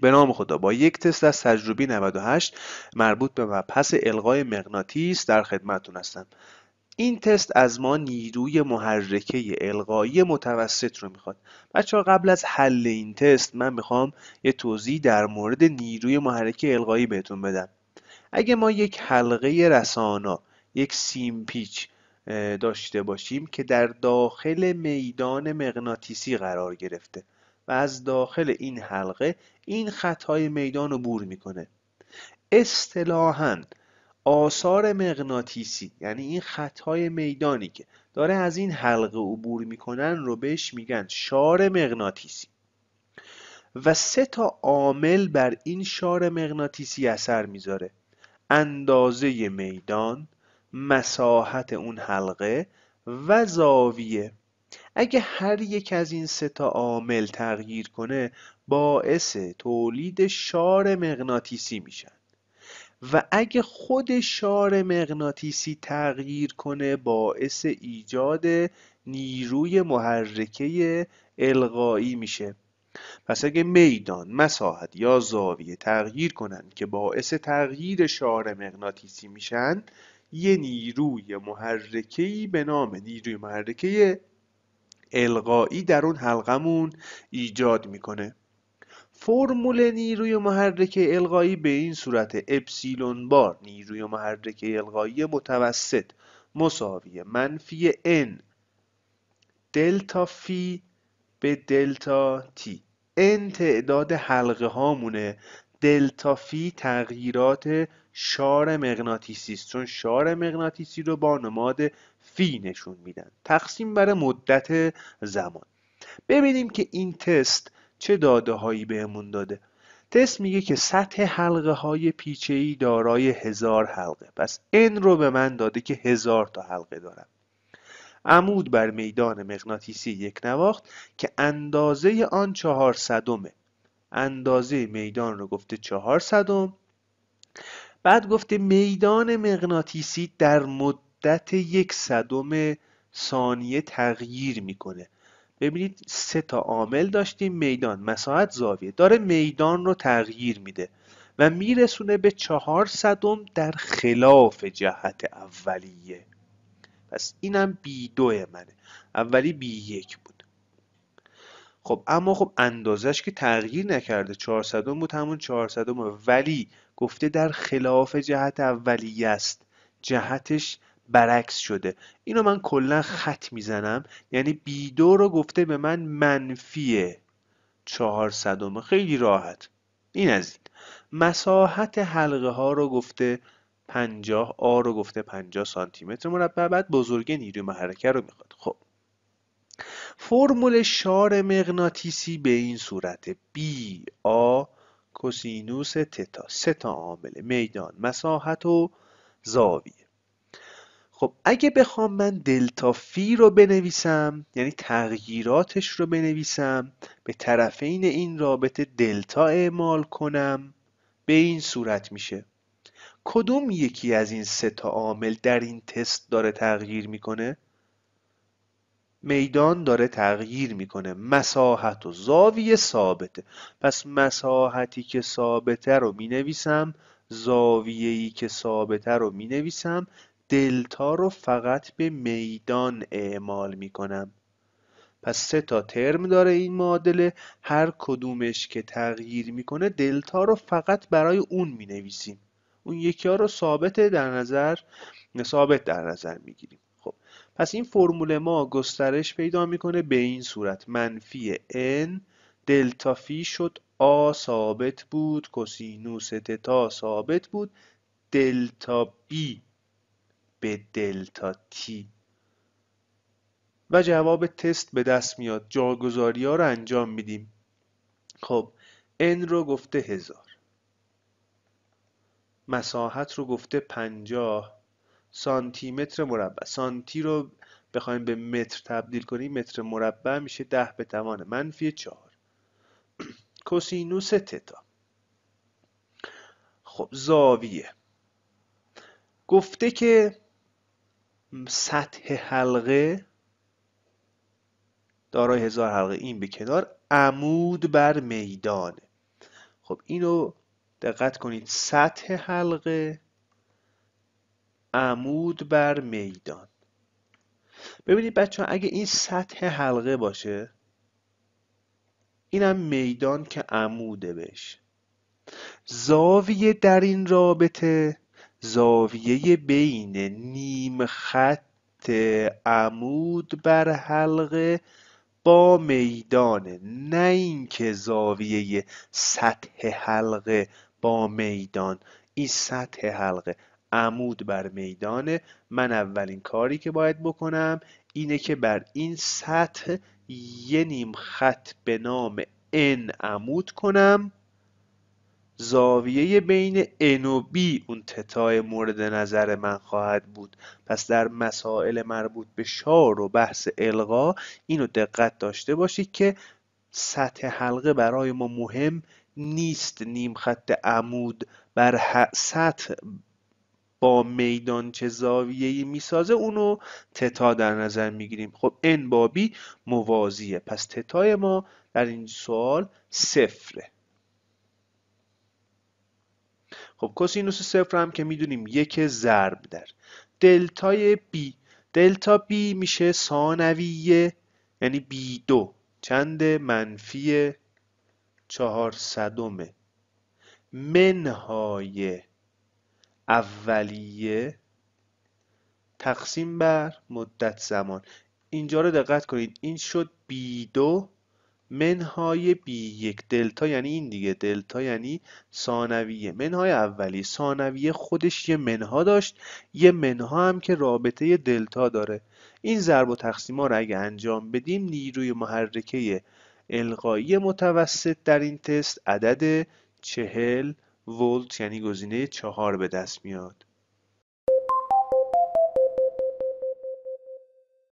به نام خدا با یک تست از تجربی 98 مربوط به مبحث القای مغناطیس در خدمتتون هستم این تست از ما نیروی محرکه القایی متوسط رو میخواد بچه ها قبل از حل این تست من میخوام یه توضیح در مورد نیروی محرکه القایی بهتون بدم اگه ما یک حلقه رسانا یک سیم پیچ داشته باشیم که در داخل میدان مغناطیسی قرار گرفته و از داخل این حلقه این خطهای میدان رو بور میکنه اصطلاحا آثار مغناطیسی یعنی این خطهای میدانی که داره از این حلقه عبور میکنن رو بهش میگن شار مغناطیسی و سه تا عامل بر این شار مغناطیسی اثر میذاره اندازه میدان مساحت اون حلقه و زاویه اگه هر یک از این سه تا عامل تغییر کنه باعث تولید شار مغناطیسی میشن و اگه خود شار مغناطیسی تغییر کنه باعث ایجاد نیروی محرکه القایی میشه پس اگه میدان، مساحت یا زاویه تغییر کنند که باعث تغییر شار مغناطیسی میشن یه نیروی محرکهی به نام نیروی محرکه القایی در اون حلقمون ایجاد میکنه فرمول نیروی محرکه القایی به این صورت اپسیلون بار نیروی محرکه القایی متوسط مساوی منفی n دلتا فی به دلتا تی n تعداد حلقه هامونه دلتا فی تغییرات شار مغناطیسی است چون شار مغناطیسی رو با نماد فی نشون میدن تقسیم بر مدت زمان ببینیم که این تست چه داده هایی بهمون داده تست میگه که سطح حلقه های پیچه ای دارای هزار حلقه پس این رو به من داده که هزار تا حلقه دارم عمود بر میدان مغناطیسی یک نواخت که اندازه آن چهار اندازه میدان رو گفته چهار بعد گفته میدان مغناطیسی در مدت یک صدم ثانیه تغییر میکنه ببینید سه تا عامل داشتیم میدان مساحت زاویه داره میدان رو تغییر میده و میرسونه به چهار صدم در خلاف جهت اولیه پس اینم بی دو منه اولی بی یک بود خب اما خب اندازش که تغییر نکرده 400 بود همون 400 ولی گفته در خلاف جهت اولیه است جهتش برعکس شده اینو من کلا خط میزنم یعنی دو رو گفته به من منفیه چهار صدومه خیلی راحت این از این مساحت حلقه ها رو گفته 50 آ رو گفته 50 سانتیمتر متر مربع بعد بزرگ نیروی محرکه رو میخواد خب فرمول شار مغناطیسی به این صورته بی آ کوسینوس تتا سه تا عامل میدان مساحت و زاویه خب اگه بخوام من دلتا فی رو بنویسم یعنی تغییراتش رو بنویسم به طرفین این رابطه دلتا اعمال کنم به این صورت میشه کدوم یکی از این سه تا عامل در این تست داره تغییر میکنه میدان داره تغییر میکنه مساحت و زاویه ثابته پس مساحتی که ثابته رو می نویسم زاویه ای که ثابته رو می نویسم دلتا رو فقط به میدان اعمال میکنم پس سه تا ترم داره این معادله هر کدومش که تغییر میکنه دلتا رو فقط برای اون می نویسیم اون یکی ها رو ثابت در نظر ثابت در نظر میگیریم پس این فرمول ما گسترش پیدا میکنه به این صورت منفی n دلتا فی شد آ ثابت بود کسینوس تتا ثابت بود دلتا بی به دلتا تی و جواب تست به دست میاد جاگذاری ها رو انجام میدیم خب n رو گفته هزار مساحت رو گفته پنجاه سانتی متر مربع سانتی رو بخوایم به متر تبدیل کنیم متر مربع میشه ده به توان منفی چهار کوسینوس تتا خب زاویه گفته که سطح حلقه دارای هزار حلقه این به کنار عمود بر میدانه خب اینو دقت کنید سطح حلقه عمود بر میدان ببینید بچه ها اگه این سطح حلقه باشه اینم میدان که عموده بش. زاویه در این رابطه زاویه بین نیم خط عمود بر حلقه با میدان، نه اینکه زاویه سطح حلقه با میدان این سطح حلقه عمود بر میدانه من اولین کاری که باید بکنم اینه که بر این سطح یه نیم خط به نام N عمود کنم زاویه بین N و B اون تتای مورد نظر من خواهد بود پس در مسائل مربوط به شار و بحث الغا اینو دقت داشته باشید که سطح حلقه برای ما مهم نیست نیم خط عمود بر سطح با میدان چه زاویه‌ای میسازه اونو تتا در نظر میگیریم خب ان با موازیه پس تتای ما در این سوال صفره خب کوسینوس صفر هم که میدونیم یک ضرب در دلتای بی دلتا بی میشه ثانویه یعنی بی دو چند منفی چهارصدمه منهای اولیه تقسیم بر مدت زمان اینجا رو دقت کنید این شد بی دو منهای بی یک دلتا یعنی این دیگه دلتا یعنی ثانویه منهای اولی ثانویه خودش یه منها داشت یه منها هم که رابطه دلتا داره این ضرب و تقسیم ها رو اگه انجام بدیم نیروی محرکه القایی متوسط در این تست عدد چهل ولت یعنی گزینه چهار به دست میاد